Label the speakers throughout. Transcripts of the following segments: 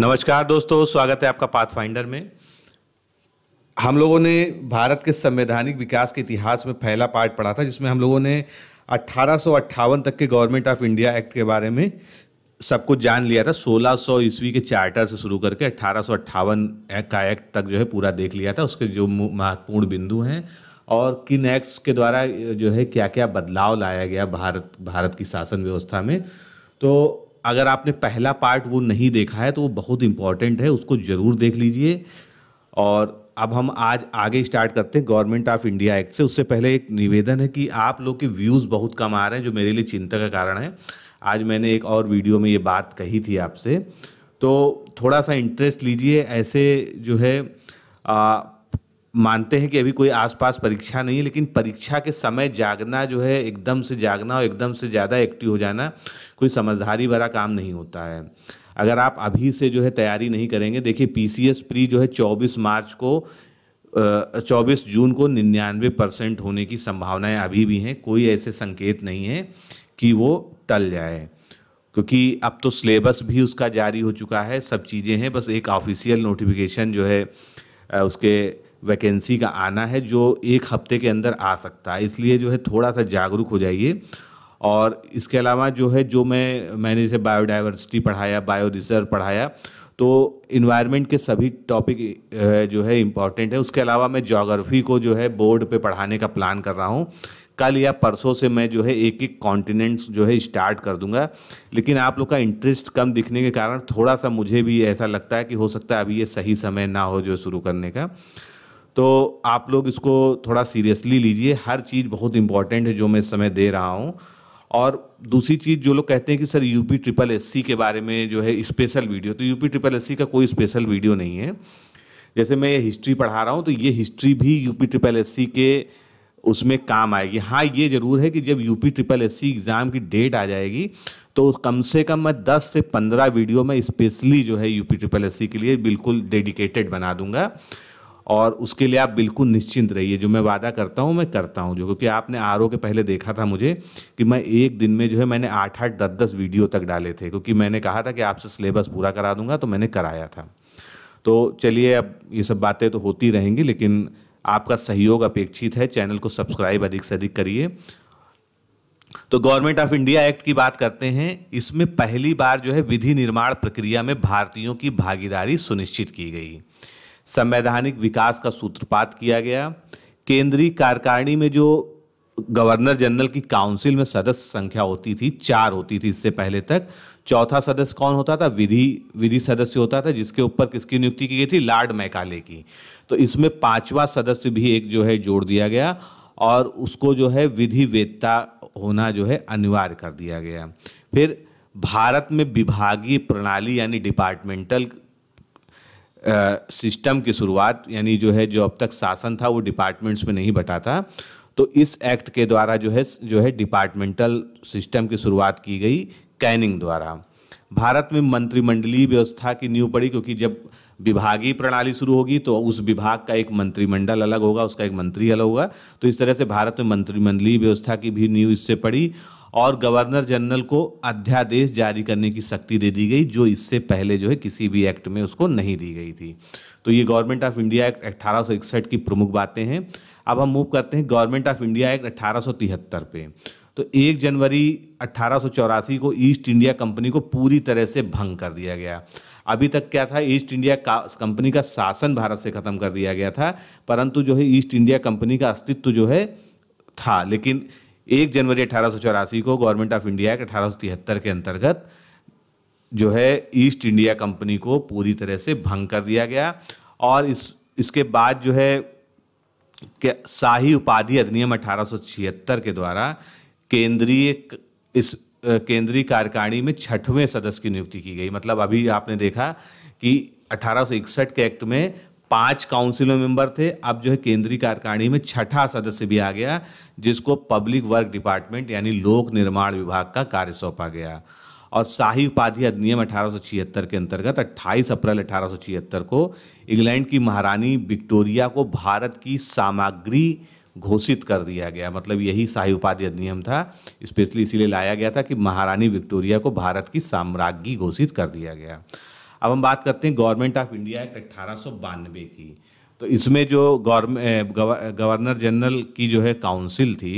Speaker 1: नमस्कार दोस्तों स्वागत है आपका पाथफाइंडर में हम लोगों ने भारत के संवैधानिक विकास के इतिहास में पहला पार्ट पढ़ा था जिसमें हम लोगों ने अट्ठारह तक के गवर्नमेंट ऑफ इंडिया एक्ट के बारे में सब कुछ जान लिया था 1600 ईस्वी के चार्टर से शुरू करके अट्ठारह एक्ट का एक्ट तक जो है पूरा देख लिया था उसके जो महत्वपूर्ण बिंदु हैं और किन एक्ट्स के द्वारा जो है क्या क्या बदलाव लाया गया भारत भारत की शासन व्यवस्था में तो अगर आपने पहला पार्ट वो नहीं देखा है तो वो बहुत इंपॉर्टेंट है उसको ज़रूर देख लीजिए और अब हम आज आगे स्टार्ट करते हैं गवर्नमेंट ऑफ इंडिया एक्ट से उससे पहले एक निवेदन है कि आप लोग के व्यूज़ बहुत कम आ रहे हैं जो मेरे लिए चिंता का कारण है आज मैंने एक और वीडियो में ये बात कही थी आपसे तो थोड़ा सा इंटरेस्ट लीजिए ऐसे जो है आ, मानते हैं कि अभी कोई आसपास परीक्षा नहीं है लेकिन परीक्षा के समय जागना जो है एकदम से जागना और एकदम से ज़्यादा एक्टिव हो जाना कोई समझदारी भरा काम नहीं होता है अगर आप अभी से जो है तैयारी नहीं करेंगे देखिए पी प्री जो है 24 मार्च को 24 जून को निन्यानवे परसेंट होने की संभावनाएं अभी भी हैं कोई ऐसे संकेत नहीं है कि वो टल जाए क्योंकि अब तो सिलेबस भी उसका जारी हो चुका है सब चीज़ें हैं बस एक ऑफिशियल नोटिफिकेशन जो है उसके वैकेंसी का आना है जो एक हफ्ते के अंदर आ सकता है इसलिए जो है थोड़ा सा जागरूक हो जाइए और इसके अलावा जो है जो मैं मैंने जैसे बायोडाइवर्सिटी पढ़ाया बायो रिसर्च पढ़ाया तो इन्वायरमेंट के सभी टॉपिक जो है इम्पॉर्टेंट है उसके अलावा मैं जोग्राफ़ी को जो है बोर्ड पे पढ़ाने का प्लान कर रहा हूँ कल या परसों से मैं जो है एक एक कॉन्टिनेंट्स जो है स्टार्ट कर दूंगा लेकिन आप लोग का इंटरेस्ट कम दिखने के कारण थोड़ा सा मुझे भी ऐसा लगता है कि हो सकता है अभी ये सही समय ना हो जो शुरू करने का तो आप लोग इसको थोड़ा सीरियसली लीजिए हर चीज़ बहुत इंपॉर्टेंट है जो मैं इस समय दे रहा हूँ और दूसरी चीज़ जो लोग कहते हैं कि सर यूपी ट्रिपल एस के बारे में जो है स्पेशल वीडियो तो यूपी ट्रिपल एस का कोई स्पेशल वीडियो नहीं है जैसे मैं ये हिस्ट्री पढ़ा रहा हूँ तो ये हिस्ट्री भी यूपी ट्रिपल एस के उसमें काम आएगी हाँ ये ज़रूर है कि जब यूपी ट्रिपल एस एग्ज़ाम की डेट आ जाएगी तो कम से कम मैं 10 से 15 वीडियो में स्पेशली जो है यूपी ट्रिपल एस के लिए बिल्कुल डेडिकेटेड बना दूंगा और उसके लिए आप बिल्कुल निश्चिंत रहिए जो मैं वादा करता हूँ मैं करता हूँ जो क्योंकि आपने आर के पहले देखा था मुझे कि मैं एक दिन में जो है मैंने आठ आठ दस दस वीडियो तक डाले थे क्योंकि मैंने कहा था कि आपसे सिलेबस पूरा करा दूंगा तो मैंने कराया था तो चलिए अब ये सब बातें तो होती रहेंगी लेकिन आपका सहयोग अपेक्षित है चैनल को सब्सक्राइब अधिक से अधिक करिए तो गवर्नमेंट ऑफ इंडिया एक्ट की बात करते हैं इसमें पहली बार जो है विधि निर्माण प्रक्रिया में भारतीयों की भागीदारी सुनिश्चित की गई संवैधानिक विकास का सूत्रपात किया गया केंद्रीय कार्यकारिणी में जो गवर्नर जनरल की काउंसिल में सदस्य संख्या होती थी चार होती थी इससे पहले तक चौथा सदस्य कौन होता था विधि विधि सदस्य होता था जिसके ऊपर किसकी नियुक्ति की गई थी लार्ड मैकाले की तो इसमें पांचवा सदस्य भी एक जो है जोड़ दिया गया और उसको जो है विधि वेत्ता होना जो है अनिवार्य कर दिया गया फिर भारत में विभागीय प्रणाली यानी डिपार्टमेंटल सिस्टम की शुरुआत यानी जो है जो अब तक शासन था वो डिपार्टमेंट्स में नहीं बटा था तो इस एक्ट के द्वारा जो है जो है डिपार्टमेंटल सिस्टम की शुरुआत की गई कैनिंग द्वारा भारत में मंत्रिमंडलीय व्यवस्था की नींव पड़ी क्योंकि जब विभागीय प्रणाली शुरू होगी तो उस विभाग का एक मंत्रिमंडल अलग होगा उसका एक मंत्री अलग होगा तो इस तरह से भारत में मंत्रिमंडलीय व्यवस्था की भी नींव इससे पड़ी और गवर्नर जनरल को अध्यादेश जारी करने की शक्ति दे दी गई जो इससे पहले जो है किसी भी एक्ट में उसको नहीं दी गई थी तो ये गवर्नमेंट ऑफ इंडिया एक्ट अट्ठारह की प्रमुख बातें हैं अब हम मूव करते हैं गवर्नमेंट ऑफ इंडिया एक्ट अट्ठारह पे तो एक जनवरी अट्ठारह को ईस्ट इंडिया कंपनी को पूरी तरह से भंग कर दिया गया अभी तक क्या था ईस्ट इंडिया कंपनी का शासन भारत से ख़त्म कर दिया गया था परंतु जो है ईस्ट इंडिया कंपनी का अस्तित्व जो है था लेकिन एक जनवरी अठारह को गवर्नमेंट ऑफ इंडिया के अठारह के अंतर्गत जो है ईस्ट इंडिया कंपनी को पूरी तरह से भंग कर दिया गया और इस इसके बाद जो है शाही उपाधि अधिनियम अठारह के द्वारा केंद्रीय इस केंद्रीय कार्यकारिणी में छठवें सदस्य की नियुक्ति की गई मतलब अभी आपने देखा कि 1861 के एक्ट में पांच काउंसिल मेंबर थे अब जो है केंद्रीय कार्यकारिणी में छठा सदस्य भी आ गया जिसको पब्लिक वर्क डिपार्टमेंट यानी लोक निर्माण विभाग का कार्य सौंपा गया और शाही उपाधि अधिनियम अठारह के अंतर्गत 28 अप्रैल अठारह को इंग्लैंड की महारानी विक्टोरिया को भारत की सामग्री घोषित कर दिया गया मतलब यही शाही उपाधि अधिनियम था स्पेशली इसीलिए लाया गया था कि महारानी विक्टोरिया को भारत की साम्राज्ञी घोषित कर दिया गया अब हम बात करते हैं गवर्नमेंट ऑफ इंडिया एक्ट अट्ठारह की तो इसमें जो गवर्नर जनरल की जो है काउंसिल थी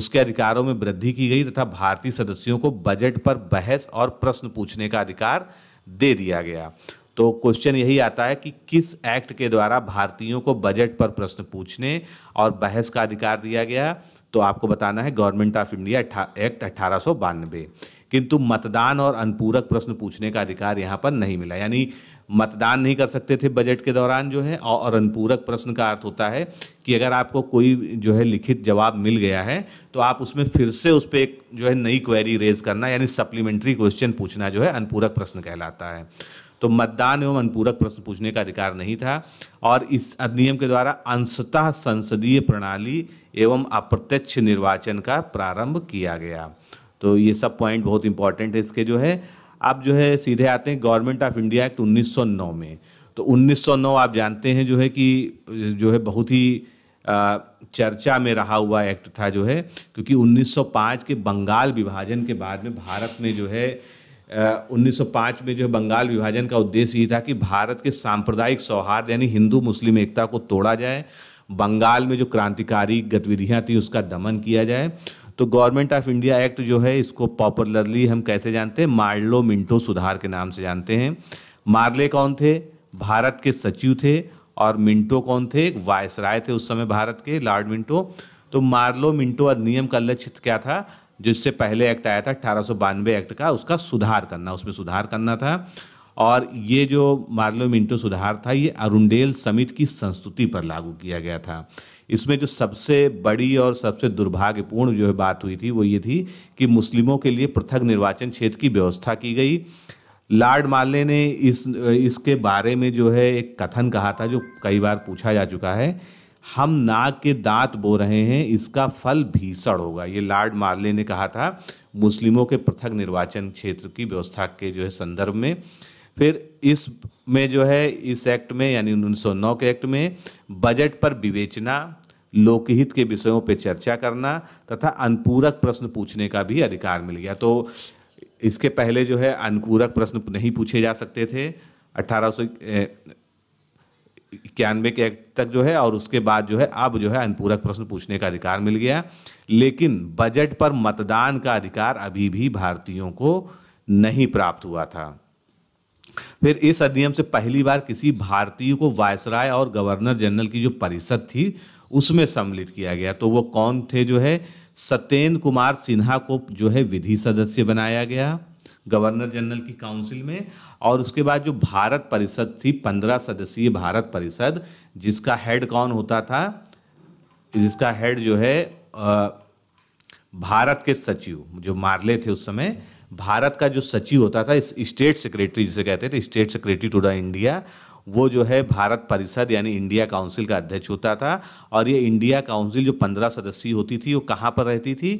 Speaker 1: उसके अधिकारों में वृद्धि की गई तथा भारतीय सदस्यों को बजट पर बहस और प्रश्न पूछने का अधिकार दे दिया गया तो क्वेश्चन यही आता है कि किस एक्ट के द्वारा भारतीयों को बजट पर प्रश्न पूछने और बहस का अधिकार दिया गया तो आपको बताना है गवर्नमेंट ऑफ इंडिया एक्ट अट्ठारह किंतु मतदान और अनुपूरक प्रश्न पूछने का अधिकार यहाँ पर नहीं मिला यानी मतदान नहीं कर सकते थे बजट के दौरान जो है और अनुपूरक प्रश्न का अर्थ होता है कि अगर आपको कोई जो है लिखित जवाब मिल गया है तो आप उसमें फिर से उस पर एक जो है नई क्वेरी रेज करना यानी सप्लीमेंट्री क्वेश्चन पूछना जो है अनुपूरक प्रश्न कहलाता है तो मतदान एवं अनुपूरक प्रश्न पूछने का अधिकार नहीं था और इस अधिनियम के द्वारा अंशतः संसदीय प्रणाली एवं अप्रत्यक्ष निर्वाचन का प्रारंभ किया गया तो ये सब पॉइंट बहुत इंपॉर्टेंट है इसके जो है अब जो है सीधे आते हैं गवर्नमेंट ऑफ इंडिया एक्ट 1909 में तो 1909 आप जानते हैं जो है कि जो है बहुत ही चर्चा में रहा हुआ एक्ट था जो है क्योंकि 1905 के बंगाल विभाजन के बाद में भारत में जो है 1905 में जो है बंगाल विभाजन का उद्देश्य ये था कि भारत के सांप्रदायिक सौहार्द यानी हिंदू मुस्लिम एकता को तोड़ा जाए बंगाल में जो क्रांतिकारी गतिविधियाँ थी उसका दमन किया जाए तो गवर्नमेंट ऑफ इंडिया एक्ट जो है इसको पॉपुलरली हम कैसे जानते हैं मार्लो मिंटो सुधार के नाम से जानते हैं मार्ले कौन थे भारत के सचिव थे और मिंटो कौन थे एक वायसराय थे उस समय भारत के लॉर्ड मिंटो तो मार्लो मिंटो अधिनियम का लक्ष्य क्या था जो इससे पहले एक्ट आया था अठारह एक्ट का उसका सुधार करना उसमें सुधार करना था और ये जो मार्लो मिंटो सुधार था ये अरुणेल समिति की संस्तुति पर लागू किया गया था इसमें जो सबसे बड़ी और सबसे दुर्भाग्यपूर्ण जो है बात हुई थी वो ये थी कि मुस्लिमों के लिए पृथक निर्वाचन क्षेत्र की व्यवस्था की गई लॉर्ड माले ने इस इसके बारे में जो है एक कथन कहा था जो कई बार पूछा जा चुका है हम नाक के दांत बो रहे हैं इसका फल भीषण होगा ये लॉर्ड मार्ले ने कहा था मुस्लिमों के पृथक निर्वाचन क्षेत्र की व्यवस्था के जो है संदर्भ में फिर इस में जो है इस एक्ट में यानी उन्नीस सौ नौ के एक्ट में बजट पर विवेचना लोकहित के विषयों पर चर्चा करना तथा अनुपूरक प्रश्न पूछने का भी अधिकार मिल गया तो इसके पहले जो है अनुपूरक प्रश्न नहीं पूछे जा सकते थे अठारह इक्यानवे के एक्ट तक जो है और उसके बाद जो है अब जो है अनुपूरक प्रश्न पूछने का अधिकार मिल गया लेकिन बजट पर मतदान का अधिकार अभी भी भारतीयों को नहीं प्राप्त हुआ था फिर इस अधिनियम से पहली बार किसी भारतीय को वायसराय और गवर्नर जनरल की जो परिषद थी उसमें सम्मिलित किया गया तो वो कौन थे जो है सत्येंद्र कुमार सिन्हा को जो है विधि सदस्य बनाया गया गवर्नर जनरल की काउंसिल में और उसके बाद जो भारत परिषद थी पंद्रह सदस्यीय भारत परिषद जिसका हेड कौन होता था जिसका हेड जो है भारत के सचिव जो मार्ले थे उस समय भारत का जो सचिव होता था स्टेट सेक्रेटरी जिसे कहते थे state secretary to the India वो जो है भारत परिषद यानी इंडिया काउंसिल का अध्यक्ष होता था और ये इंडिया काउंसिल जो पंद्रह सदस्यीय होती थी वो कहाँ पर रहती थी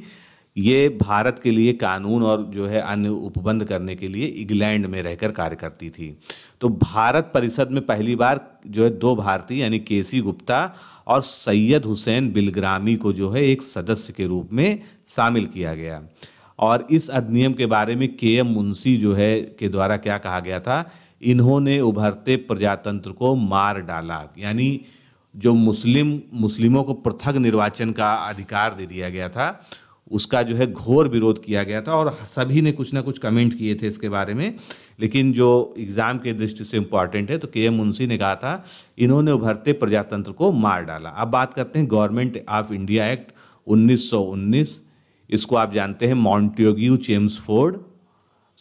Speaker 1: ये भारत के लिए कानून और जो है अन्य उपबंध करने के लिए इंग्लैंड में रहकर कार्य करती थी तो भारत परिषद में पहली बार जो है दो भारतीय यानी केसी गुप्ता और सैयद हुसैन बिलग्रामी को जो है एक सदस्य के रूप में शामिल किया गया और इस अधिनियम के बारे में के एम मुंशी जो है के द्वारा क्या कहा गया था इन्होंने उभरते प्रजातंत्र को मार डाला यानी जो मुस्लिम मुस्लिमों को पृथक निर्वाचन का अधिकार दे दिया गया था उसका जो है घोर विरोध किया गया था और सभी ने कुछ ना कुछ कमेंट किए थे इसके बारे में लेकिन जो एग्ज़ाम के दृष्टि से इम्पॉर्टेंट है तो के एम मुंशी ने कहा था इन्होंने उभरते प्रजातंत्र को मार डाला अब बात करते हैं गवर्नमेंट ऑफ इंडिया एक्ट 1919 इसको आप जानते हैं मॉन्ट्योग्यू चेम्स फोर्ड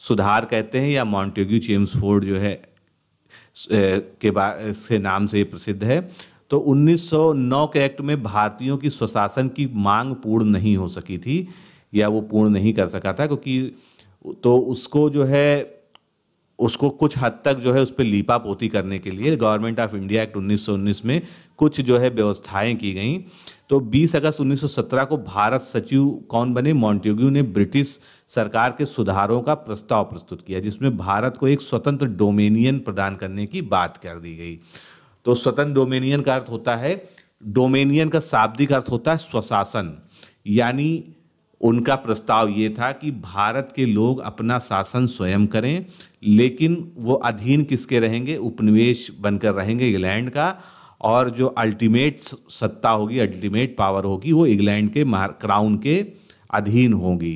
Speaker 1: सुधार कहते हैं या मॉन्ट्योग्यू चेम्स फोर्ड जो है के से नाम से ये प्रसिद्ध है तो 1909 के एक्ट में भारतीयों की स्वशासन की मांग पूर्ण नहीं हो सकी थी या वो पूर्ण नहीं कर सका था क्योंकि तो उसको जो है उसको कुछ हद तक जो है उस पर लीपा पोती करने के लिए गवर्नमेंट ऑफ इंडिया एक्ट 1919 में कुछ जो है व्यवस्थाएं की गई तो 20 अगस्त 1917 को भारत सचिव कौन बने मॉन्टेग्यू ने ब्रिटिश सरकार के सुधारों का प्रस्ताव प्रस्तुत किया जिसमें भारत को एक स्वतंत्र डोमेनियन प्रदान करने की बात कर दी गई तो स्वतंत्र डोमेनियन का अर्थ होता है डोमेनियन का शाब्दिक अर्थ होता है स्वशासन यानी उनका प्रस्ताव ये था कि भारत के लोग अपना शासन स्वयं करें लेकिन वो अधीन किसके रहेंगे उपनिवेश बनकर रहेंगे इंग्लैंड का और जो अल्टीमेट सत्ता होगी अल्टीमेट पावर होगी वो इंग्लैंड के क्राउन के अधीन होगी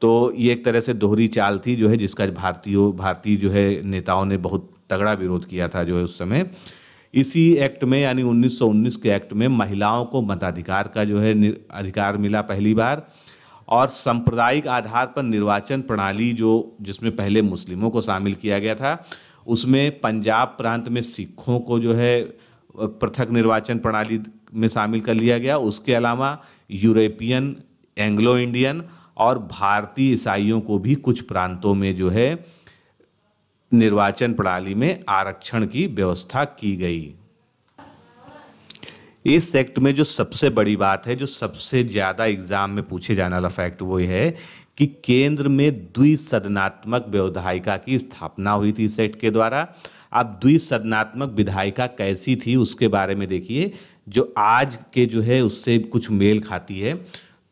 Speaker 1: तो ये एक तरह से दोहरी चाल थी जो है जिसका भारतीयों भारतीय जो है नेताओं ने बहुत तगड़ा विरोध किया था जो है उस समय इसी एक्ट में यानी 1919 के एक्ट में महिलाओं को मताधिकार का जो है अधिकार मिला पहली बार और सांप्रदायिक आधार पर निर्वाचन प्रणाली जो जिसमें पहले मुस्लिमों को शामिल किया गया था उसमें पंजाब प्रांत में सिखों को जो है पृथक निर्वाचन प्रणाली में शामिल कर लिया गया उसके अलावा यूरोपियन एंग्लो इंडियन और भारतीय ईसाइयों को भी कुछ प्रांतों में जो है निर्वाचन प्रणाली में आरक्षण की व्यवस्था की गई इस एक्ट में जो सबसे बड़ी बात है जो सबसे ज़्यादा एग्जाम में पूछे जाने वाला फैक्ट वो है कि केंद्र में द्विसदनात्मक व्यवधायिका की स्थापना हुई थी इस एक्ट के द्वारा अब द्विसदनात्मक विधायिका कैसी थी उसके बारे में देखिए जो आज के जो है उससे कुछ मेल खाती है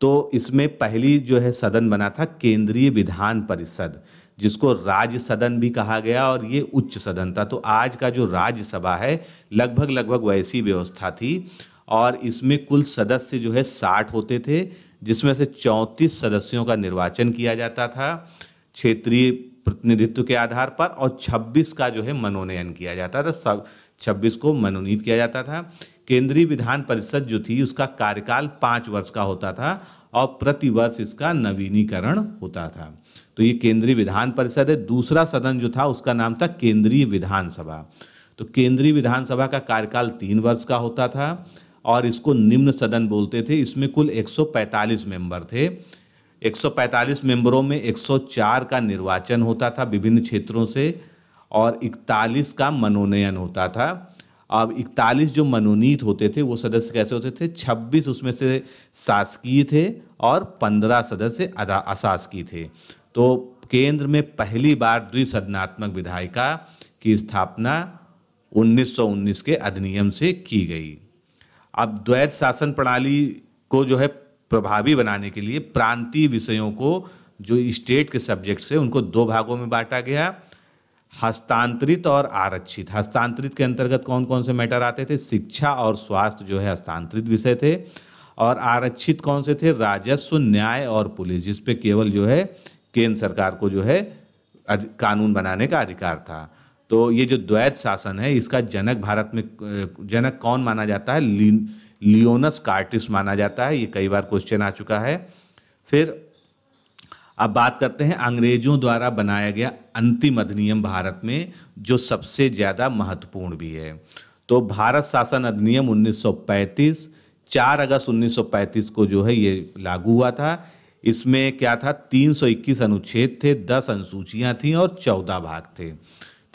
Speaker 1: तो इसमें पहली जो है सदन बना था केंद्रीय विधान परिषद जिसको राज्य सदन भी कहा गया और ये उच्च सदन था तो आज का जो राज्यसभा है लगभग लगभग वैसी व्यवस्था थी और इसमें कुल सदस्य जो है साठ होते थे जिसमें से चौंतीस सदस्यों का निर्वाचन किया जाता था क्षेत्रीय प्रतिनिधित्व के आधार पर और 26 का जो है मनोनयन किया जाता था सब छब्बीस को मनोनीत किया जाता था केंद्रीय विधान परिषद जो थी उसका कार्यकाल पाँच वर्ष का होता था और प्रतिवर्ष इसका नवीनीकरण होता था तो ये केंद्रीय विधान परिषद है दूसरा सदन जो था उसका नाम था केंद्रीय विधानसभा तो केंद्रीय विधानसभा का कार्यकाल तीन वर्ष का होता था और इसको निम्न सदन बोलते थे इसमें कुल 145 मेंबर थे 145 मेंबरों में 104 का निर्वाचन होता था विभिन्न क्षेत्रों से और 41 का मनोनयन होता था अब इकतालीस जो मनोनीत होते थे वो सदस्य कैसे होते थे छब्बीस उसमें से शासकीय थे और पंद्रह सदस्य अशासकीय थे तो केंद्र में पहली बार द्विसदनात्मक विधायिका की स्थापना 1919 के अधिनियम से की गई अब द्वैत शासन प्रणाली को जो है प्रभावी बनाने के लिए प्रांतीय विषयों को जो स्टेट के सब्जेक्ट से उनको दो भागों में बांटा गया हस्तांतरित और आरक्षित हस्तांतरित के अंतर्गत कौन कौन से मैटर आते थे शिक्षा और स्वास्थ्य जो है हस्तांतरित विषय थे और आरक्षित कौन से थे राजस्व न्याय और पुलिस जिस पे केवल जो है केंद्र सरकार को जो है कानून बनाने का अधिकार था तो ये जो द्वैत शासन है इसका जनक भारत में जनक कौन माना जाता है लियोनस कार्टिस माना जाता है ये कई बार क्वेश्चन आ चुका है फिर अब बात करते हैं अंग्रेजों द्वारा बनाया गया अंतिम अधिनियम भारत में जो सबसे ज़्यादा महत्वपूर्ण भी है तो भारत शासन अधिनियम 1935 4 अगस्त 1935 को जो है ये लागू हुआ था इसमें क्या था 321 अनुच्छेद थे 10 अनुसूचियाँ थीं और 14 भाग थे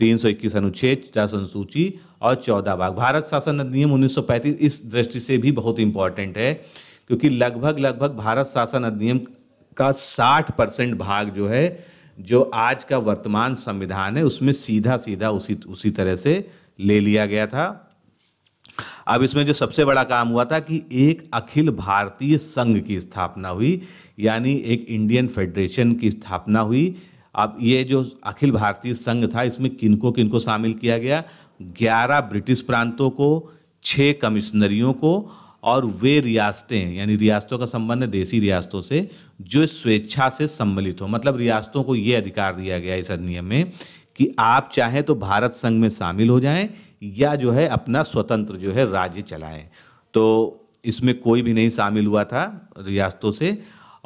Speaker 1: 321 अनुच्छेद दस अनुसूची और 14 भाग भारत शासन अधिनियम 1935 इस दृष्टि से भी बहुत इंपॉर्टेंट है क्योंकि लगभग लगभग भारत शासन अधिनियम का 60 परसेंट भाग जो है जो आज का वर्तमान संविधान है उसमें सीधा सीधा उसी उसी तरह से ले लिया गया था अब इसमें जो सबसे बड़ा काम हुआ था कि एक अखिल भारतीय संघ की स्थापना हुई यानी एक इंडियन फेडरेशन की स्थापना हुई अब ये जो अखिल भारतीय संघ था इसमें किनको किनको शामिल किया गया ग्यारह ब्रिटिश प्रांतों को छः कमिश्नरियों को और वे रियासतें हैं यानी रियासतों का संबंध है देसी रियासतों से जो स्वेच्छा से सम्मिलित हो मतलब रियासतों को ये अधिकार दिया गया इस अधिनियम में कि आप चाहें तो भारत संघ में शामिल हो जाएं या जो है अपना स्वतंत्र जो है राज्य चलाएं तो इसमें कोई भी नहीं शामिल हुआ था रियासतों से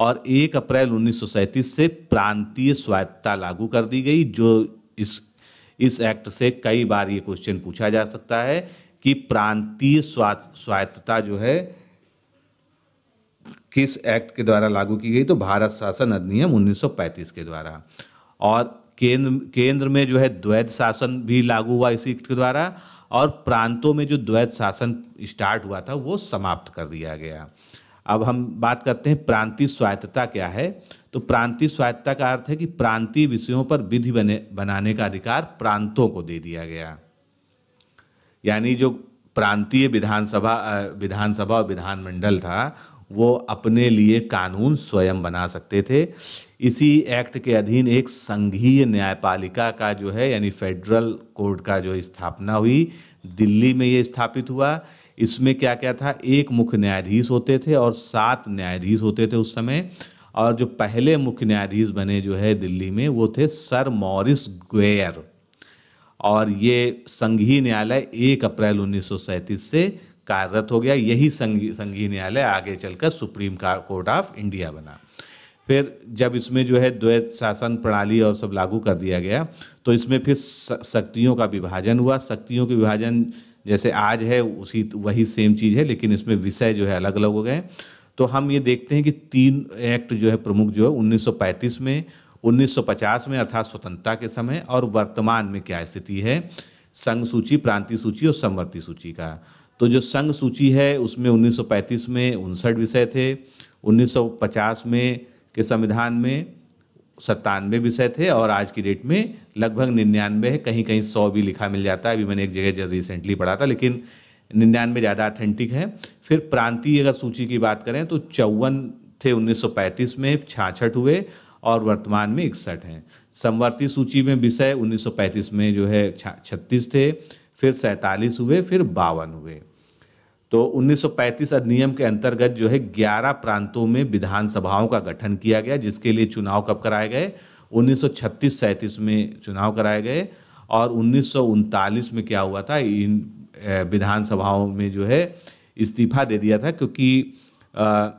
Speaker 1: और 1 अप्रैल उन्नीस से प्रांतीय स्वायत्तता लागू कर दी गई जो इस इस एक्ट से कई बार ये क्वेश्चन पूछा जा सकता है कि प्रांतीय स्वायत्तता जो है किस एक्ट के द्वारा लागू की गई तो भारत शासन अधिनियम 1935 के द्वारा और केंद्र केंद्र में जो है द्वैत शासन भी लागू हुआ इसी एक्ट के द्वारा और प्रांतों में जो द्वैत शासन स्टार्ट हुआ था वो समाप्त कर दिया गया अब हम बात करते हैं प्रांतीय स्वायत्तता क्या है तो प्रांतीय स्वायत्तता का अर्थ है कि प्रांतीय विषयों पर विधि बने बनाने का अधिकार प्रांतों को दे दिया गया यानी जो प्रांतीय विधानसभा विधानसभा और विधानमंडल था वो अपने लिए कानून स्वयं बना सकते थे इसी एक्ट के अधीन एक संघीय न्यायपालिका का जो है यानी फेडरल कोर्ट का जो स्थापना हुई दिल्ली में ये स्थापित हुआ इसमें क्या क्या था एक मुख्य न्यायाधीश होते थे और सात न्यायाधीश होते थे उस समय और जो पहले मुख्य न्यायाधीश बने जो है दिल्ली में वो थे सर मॉरिस ग्वेयर और ये संघीय न्यायालय एक अप्रैल उन्नीस से कार्यरत हो गया यही संघीय संघीय न्यायालय आगे चलकर सुप्रीम कोर्ट ऑफ इंडिया बना फिर जब इसमें जो है द्वैत शासन प्रणाली और सब लागू कर दिया गया तो इसमें फिर शक्तियों का विभाजन हुआ शक्तियों के विभाजन जैसे आज है उसी वही सेम चीज़ है लेकिन इसमें विषय जो है अलग अलग हो गए तो हम ये देखते हैं कि तीन एक्ट जो है प्रमुख जो है 1935 में 1950 में अर्थात स्वतंत्रता के समय और वर्तमान में क्या स्थिति है संघ सूची प्रांतीय सूची और समवर्ती सूची का तो जो संघ सूची है उसमें 1935 में उनसठ विषय थे 1950 में के संविधान में सत्तानवे विषय थे और आज की डेट में लगभग निन्यानवे है कहीं कहीं सौ भी लिखा मिल जाता है अभी मैंने एक जगह रिसेंटली पढ़ा था लेकिन निन्यानवे ज़्यादा अथेंटिक है फिर प्रांतीय अगर सूची की बात करें तो चौवन थे 1935 में छाछठ हुए और वर्तमान में इकसठ हैं समवर्ती सूची में विषय 1935 में जो है छत्तीस थे फिर सैंतालीस हुए फिर बावन हुए तो 1935 अधिनियम के अंतर्गत जो है 11 प्रांतों में विधानसभाओं का गठन किया गया जिसके लिए चुनाव कब कराए गए 1936 सैंतीस में चुनाव कराए गए और उन्नीस में क्या हुआ था इन विधानसभाओं में जो है इस्तीफा दे दिया था क्योंकि आ,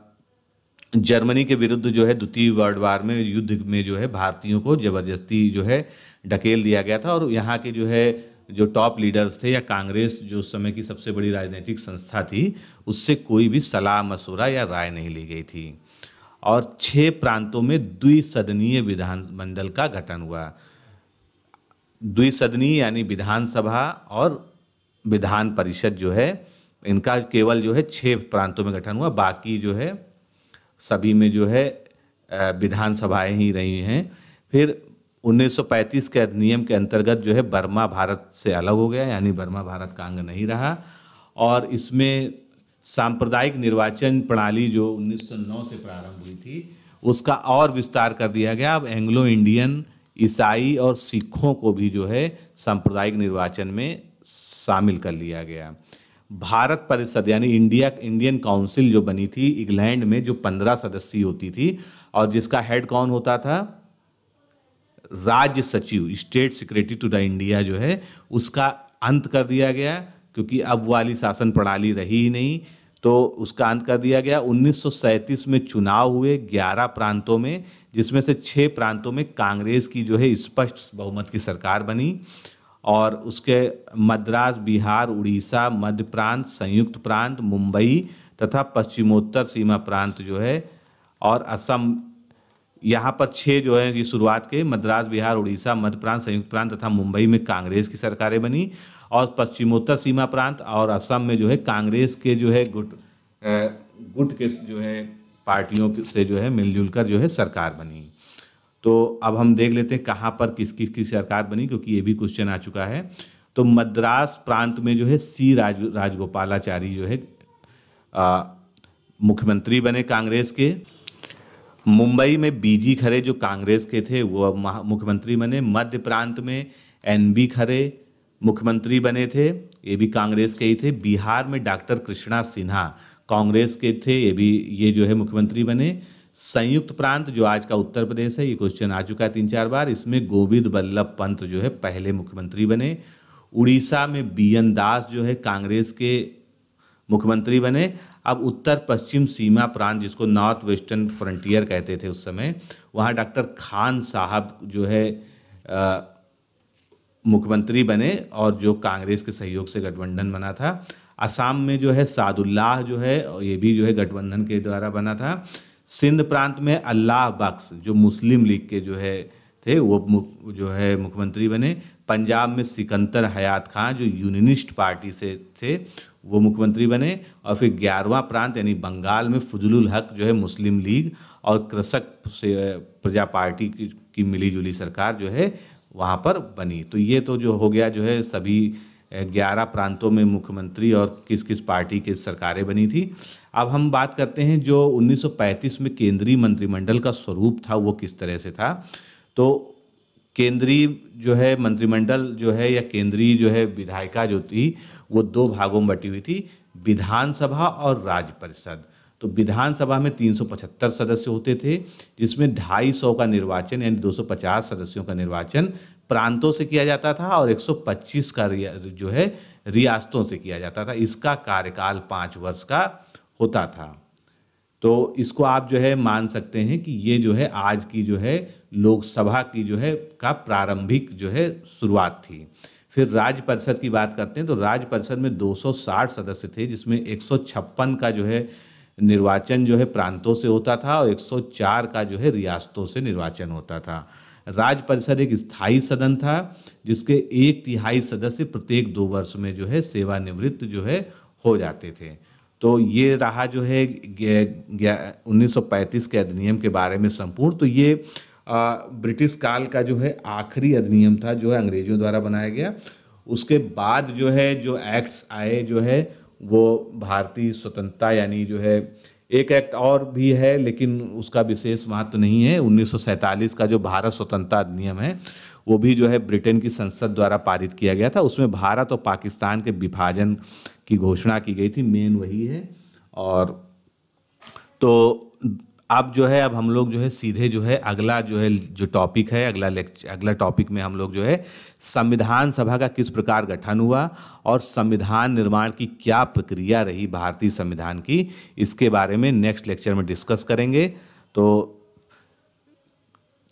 Speaker 1: जर्मनी के विरुद्ध जो है द्वितीय वर्ल्ड वार में युद्ध में जो है भारतीयों को ज़बरदस्ती जो है ढकेल दिया गया था और यहाँ के जो है जो टॉप लीडर्स थे या कांग्रेस जो उस समय की सबसे बड़ी राजनीतिक संस्था थी उससे कोई भी सलाह मशूरा या राय नहीं ली गई थी और छः प्रांतों में द्विसदनीय विधानमंडल का गठन हुआ द्विसदनीय यानी विधानसभा और विधान परिषद जो है इनका केवल जो है छः प्रांतों में गठन हुआ बाकी जो है सभी में जो है विधानसभाएं ही रही हैं फिर 1935 के अधिनियम के अंतर्गत जो है बर्मा भारत से अलग हो गया यानी बर्मा भारत का अंग नहीं रहा और इसमें सांप्रदायिक निर्वाचन प्रणाली जो 1909 से प्रारंभ हुई थी उसका और विस्तार कर दिया गया अब एंग्लो इंडियन ईसाई और सिखों को भी जो है सांप्रदायिक निर्वाचन में शामिल कर लिया गया भारत परिषद यानी इंडिया इंडियन काउंसिल जो बनी थी इंग्लैंड में जो पंद्रह सदस्यीय होती थी और जिसका हेड कौन होता था राज्य सचिव state secretary to the India जो है उसका अंत कर दिया गया क्योंकि अब वाली शासन प्रणाली रही ही नहीं तो उसका अंत कर दिया गया 1937 में चुनाव हुए 11 प्रांतों में जिसमें से छः प्रांतों में कांग्रेस की जो है स्पष्ट बहुमत की सरकार बनी और उसके मद्रास बिहार उड़ीसा मध्य प्रांत संयुक्त प्रांत मुंबई तथा पश्चिमोत्तर सीमा प्रांत जो है और असम यहाँ पर छः जो है ये शुरुआत के मद्रास बिहार उड़ीसा मध्य प्रांत संयुक्त प्रांत तथा मुंबई में कांग्रेस की सरकारें बनी और पश्चिमोत्तर सीमा प्रांत और असम में जो है कांग्रेस के जो है गुट गुट के जो है पार्टियों से जो है मिलजुल कर जो है सरकार बनी तो अब हम देख लेते हैं कहाँ पर किस किस की सरकार बनी क्योंकि ये भी क्वेश्चन आ चुका है तो मद्रास प्रांत में जो है सी राज राजगोपालाचारी जो है मुख्यमंत्री बने कांग्रेस के मुंबई में बीजी खरे जो कांग्रेस के थे वो मुख्यमंत्री बने मध्य प्रांत में एन बी खरे मुख्यमंत्री बने थे ये भी कांग्रेस के ही थे बिहार में डॉक्टर कृष्णा सिन्हा कांग्रेस के थे ये भी ये जो है मुख्यमंत्री बने संयुक्त प्रांत जो आज का उत्तर प्रदेश है ये क्वेश्चन आ चुका है तीन चार बार इसमें गोविंद वल्लभ पंत जो है पहले मुख्यमंत्री बने उड़ीसा में बी एन दास जो है कांग्रेस के मुख्यमंत्री बने अब उत्तर पश्चिम सीमा प्रांत जिसको नॉर्थ वेस्टर्न फ्रंटियर कहते थे उस समय वहाँ डॉक्टर खान साहब जो है मुख्यमंत्री बने और जो कांग्रेस के सहयोग से गठबंधन बना था असम में जो है सादुल्लाह जो है ये भी जो है गठबंधन के द्वारा बना था सिंध प्रांत में अल्लाह बख्श जो मुस्लिम लीग के जो है थे वो जो है मुख्यमंत्री बने पंजाब में सिकंदर हयात खां जो यूनिनिस्ट पार्टी से थे वो मुख्यमंत्री बने और फिर ग्यारहवा प्रांत यानी बंगाल में फजलुल हक जो है मुस्लिम लीग और कृषक से प्रजा पार्टी की, की मिली जुली सरकार जो है वहाँ पर बनी तो ये तो जो हो गया जो है सभी ग्यारह प्रांतों में मुख्यमंत्री और किस किस पार्टी की सरकारें बनी थी अब हम बात करते हैं जो 1935 में केंद्रीय मंत्रिमंडल का स्वरूप था वो किस तरह से था तो केंद्रीय जो है मंत्रिमंडल जो है या केंद्रीय जो है विधायिका जो थी वो दो भागों में बटी हुई थी विधानसभा और राज्य परिषद तो विधानसभा में तीन सदस्य होते थे जिसमें 250 का निर्वाचन यानी 250 सदस्यों का निर्वाचन प्रांतों से किया जाता था और 125 का जो है रियासतों से किया जाता था इसका कार्यकाल पाँच वर्ष का होता था तो इसको आप जो है मान सकते हैं कि ये जो है आज की जो है लोकसभा की जो है का प्रारंभिक जो है शुरुआत थी फिर राज्य परिषद की बात करते हैं तो राज्य परिषद में 260 सदस्य थे जिसमें 156 का जो है निर्वाचन जो है प्रांतों से होता था और 104 का जो है रियासतों से निर्वाचन होता था राज्य परिषद एक स्थायी सदन था जिसके एक तिहाई सदस्य प्रत्येक दो वर्ष में जो है सेवानिवृत्त जो है हो जाते थे तो ये रहा जो है उन्नीस के अधिनियम के बारे में संपूर्ण तो ये ब्रिटिश काल का जो है आखिरी अधिनियम था जो है अंग्रेजों द्वारा बनाया गया उसके बाद जो है जो एक्ट्स आए जो है वो भारतीय स्वतंत्रता यानी जो है एक एक्ट और भी है लेकिन उसका विशेष महत्व तो नहीं है 1947 का जो भारत स्वतंत्रता अधिनियम है वो भी जो है ब्रिटेन की संसद द्वारा पारित किया गया था उसमें भारत और पाकिस्तान के विभाजन की घोषणा की गई थी मेन वही है और तो अब जो है अब हम लोग जो है सीधे जो है अगला जो है जो टॉपिक है अगला लेक्चर अगला टॉपिक में हम लोग जो है संविधान सभा का किस प्रकार गठन हुआ और संविधान निर्माण की क्या प्रक्रिया रही भारतीय संविधान की इसके बारे में नेक्स्ट लेक्चर में डिस्कस करेंगे तो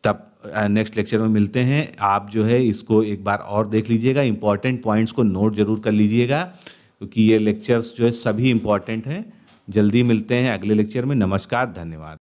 Speaker 1: तब नेक्स्ट लेक्चर में मिलते हैं आप जो है इसको एक बार और देख लीजिएगा इंपॉर्टेंट पॉइंट्स को नोट जरूर कर लीजिएगा क्योंकि ये लेक्चर्स जो है सभी इम्पॉर्टेंट हैं जल्दी मिलते हैं अगले लेक्चर में नमस्कार धन्यवाद